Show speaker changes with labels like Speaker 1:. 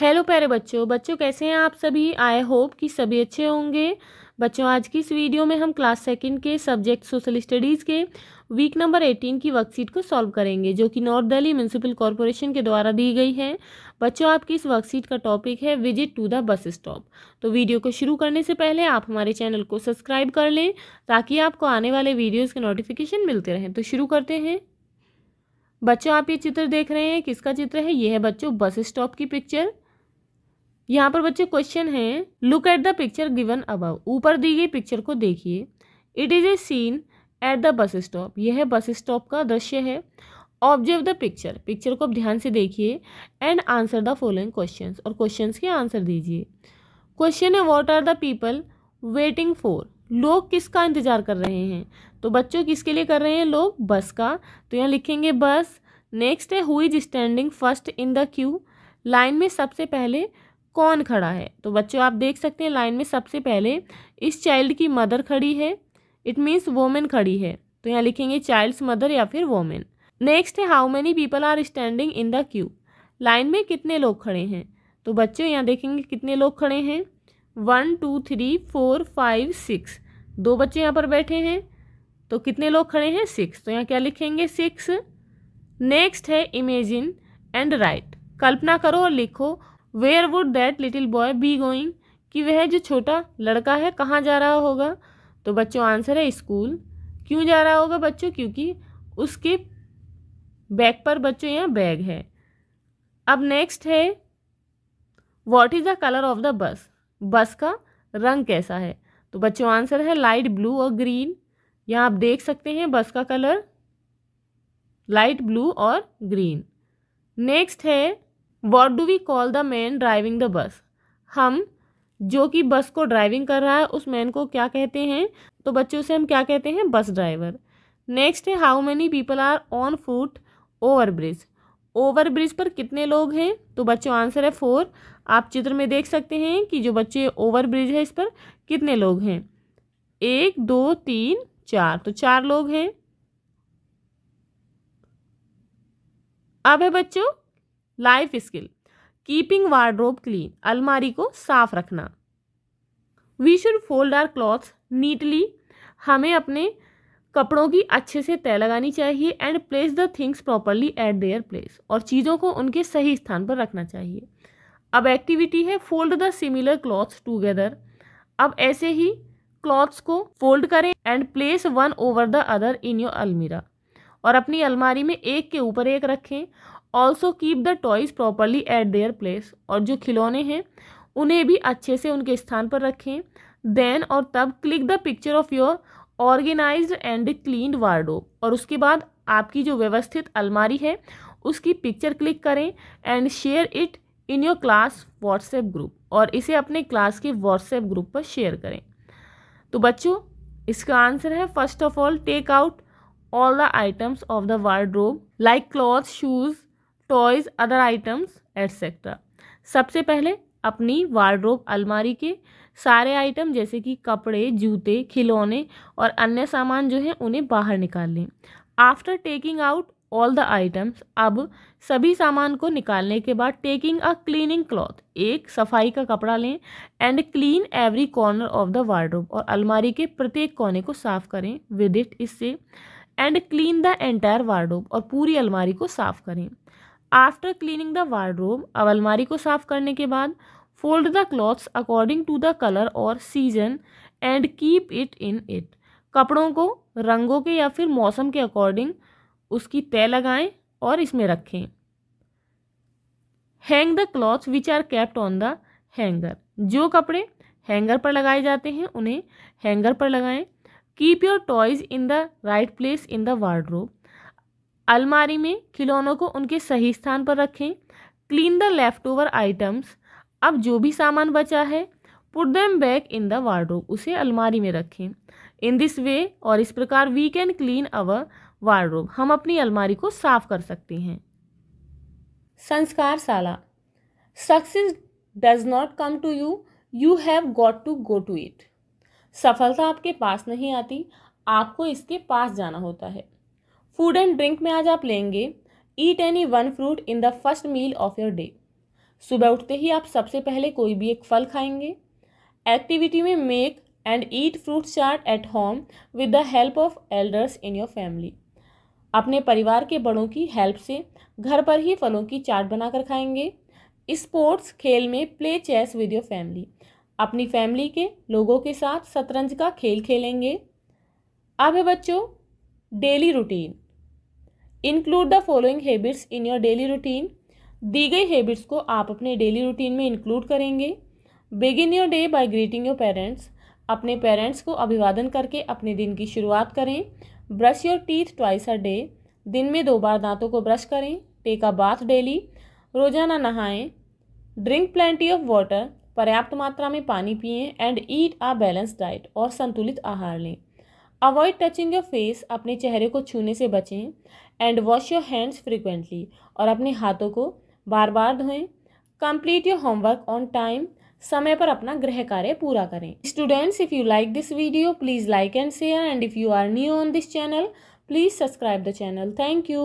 Speaker 1: Hello प्यारे बच्चों बच्चों कैसे हैं आप सभी आई होप कि सभी अच्छे होंगे बच्चों आज की इस वीडियो में हम क्लास सेकंड के सब्जेक्ट सोशल स्टडीज़ के वीक नंबर एटीन की वर्कशीट को सॉल्व करेंगे जो कि नॉर्थ दिल्ली म्यूनसिपल कॉरपोरेशन के द्वारा दी गई है बच्चों आपकी इस वर्कशीट का टॉपिक है visit to the bus stop तो वीडियो को शुरू करने से पहले आप हमारे चैनल को सब्सक्राइब कर लें ताकि आपको आने वाले वीडियोज़ के नोटिफिकेशन मिलते रहें तो शुरू करते हैं बच्चों आप ये चित्र देख रहे हैं किसका चित्र है ये है बच्चों बस स्टॉप की पिक्चर यहाँ पर बच्चे क्वेश्चन है look at the picture given above ऊपर दी गई पिक्चर को देखिए it is a scene at the bus stop यह बस स्टॉप का दृश्य है ऑब्जर्व द पिक्चर पिक्चर को आप ध्यान से देखिए and answer the following question और क्वेश्चन के आंसर दीजिए क्वेश्चन है what are the people waiting for लोग किसका इंतजार कर रहे हैं तो बच्चों किसके लिए कर रहे हैं लोग बस का तो यहाँ लिखेंगे बस नेक्स्ट है who is standing first in the queue line में सबसे पहले कौन खड़ा है तो बच्चों आप देख सकते हैं लाइन में सबसे पहले इस चाइल्ड की मदर खड़ी है इट मीन्स वोमेन खड़ी है तो यहाँ लिखेंगे चाइल्ड्स मदर या फिर वोमेन नेक्स्ट है how many people are standing in the queue line में कितने लोग खड़े हैं तो बच्चों यहाँ देखेंगे कितने लोग खड़े हैं one two three four five six दो बच्चे यहाँ पर बैठे हैं तो कितने लोग खड़े हैं सिक्स तो यहाँ क्या लिखेंगे सिक्स नेक्स्ट है इमेजिन एंड राइट कल्पना करो और लिखो where would that little boy be going कि वह जो छोटा लड़का है कहाँ जा रहा होगा तो बच्चों आंसर है स्कूल क्यों जा रहा होगा बच्चों क्योंकि उसके बैग पर बच्चों यहाँ बैग है अब नेक्स्ट है what is the colour of the bus bus का रंग कैसा है तो बच्चों आंसर है लाइट ब्लू और ग्रीन यहाँ आप देख सकते हैं बस का कलर लाइट ब्लू और ग्रीन नेक्स्ट है what do we call the man driving the bus हम जो कि बस को ड्राइविंग कर रहा है उस मैन को क्या कहते हैं तो बच्चों से हम क्या कहते हैं बस ड्राइवर नेक्स्ट है how many people are on foot over bridge over bridge पर कितने लोग हैं तो बच्चों आंसर है फोर आप चित्र में देख सकते हैं कि जो बच्चे ओवर ब्रिज है इस पर कितने लोग हैं एक दो तीन चार तो चार लोग हैं अब है बच्चों life skill keeping wardrobe clean अलमारी को साफ रखना we should fold our clothes neatly हमें अपने कपड़ों की अच्छे से तय लगानी चाहिए and place the things properly at their place और चीज़ों को उनके सही स्थान पर रखना चाहिए अब एक्टिविटी है fold the similar clothes together अब ऐसे ही क्लॉथ्स को फोल्ड करें and place one over the other in your अलमीरा और अपनी अलमारी में एक के ऊपर एक रखें also keep the toys properly at their place और जो खिलौने हैं उन्हें भी अच्छे से उनके स्थान पर रखें देन और तब click the picture of your organize and clean wardrobe और उसके बाद आपकी जो व्यवस्थित अलमारी है उसकी पिक्चर क्लिक करें and share it in your class WhatsApp group और इसे अपने क्लास के व्हाट्सएप ग्रुप पर शेयर करें तो बच्चों इसका आंसर है first of all take out all the items of the wardrobe like clothes, shoes, toys, other items etc. सबसे पहले अपनी वार्ड्रोब अलमारी के सारे आइटम जैसे कि कपड़े जूते खिलौने और अन्य सामान जो है उन्हें बाहर निकाल लें after taking out all the items अब सभी सामान को निकालने के बाद टेकिंग अ क्लीनिंग क्लॉथ एक सफाई का कपड़ा लें and clean every corner of the wardrobe और अलमारी के प्रत्येक कोने को साफ करें विद इट इससे and clean the entire wardrobe और पूरी अलमारी को साफ करें आफ्टर क्लीनिंग द वार्डरोब अब अलमारी को साफ करने के बाद fold the clothes according to the colour और season and keep it in it कपड़ों को रंगों के या फिर मौसम के अकॉर्डिंग उसकी तय लगाएं और इसमें रखें hang the clothes which are kept on the hanger जो कपड़े हैंगर पर लगाए जाते हैं उन्हें हैंगर पर लगाएं keep your toys in the right place in the ward अलमारी में खिलौनों को उनके सही स्थान पर रखें clean the leftover items अब जो भी सामान बचा है put them back in the ward उसे अलमारी में रखें इन दिस वे और इस प्रकार we can clean our ward हम अपनी अलमारी को साफ कर सकते हैं संस्कार साला success does not come to you you have got to go to it सफलता आपके पास नहीं आती आपको इसके पास जाना होता है फूड एंड ड्रिंक में आज आप लेंगे eat any one fruit in the first meal of your day सुबह उठते ही आप सबसे पहले कोई भी एक फल खाएंगे एक्टिविटी में make and eat fruit chart at home with the help of elders in your family अपने परिवार के बड़ों की हेल्प से घर पर ही फलों की चाट बनाकर खाएंगे स्पोर्ट्स खेल में play chess with your family अपनी फैमिली के लोगों के साथ शतरंज का खेल खेलेंगे अब है बच्चों daily routine include the following habits in your daily routine दी गई हैबिट्स को आप अपने डेली रूटीन में इंक्लूड करेंगे begin your day by greeting your parents अपने पेरेंट्स को अभिवादन करके अपने दिन की शुरुआत करें brush your teeth twice a day दिन में दो बार दांतों को ब्रश करें टेक अ बाथ डेली रोजाना नहाएं ड्रिंक प्लेंटी ऑफ वाटर पर्याप्त मात्रा में पानी पिए and eat a balance diet और संतुलित आहार लें अवॉइड टचिंग योर फेस अपने चेहरे को छूने से बचें and wash your hands frequently और अपने हाथों को बार बार धोएं complete your homework on time समय पर अपना गृह कार्य पूरा करें students if you like this video please like and share and if you are new on this channel please subscribe the channel thank you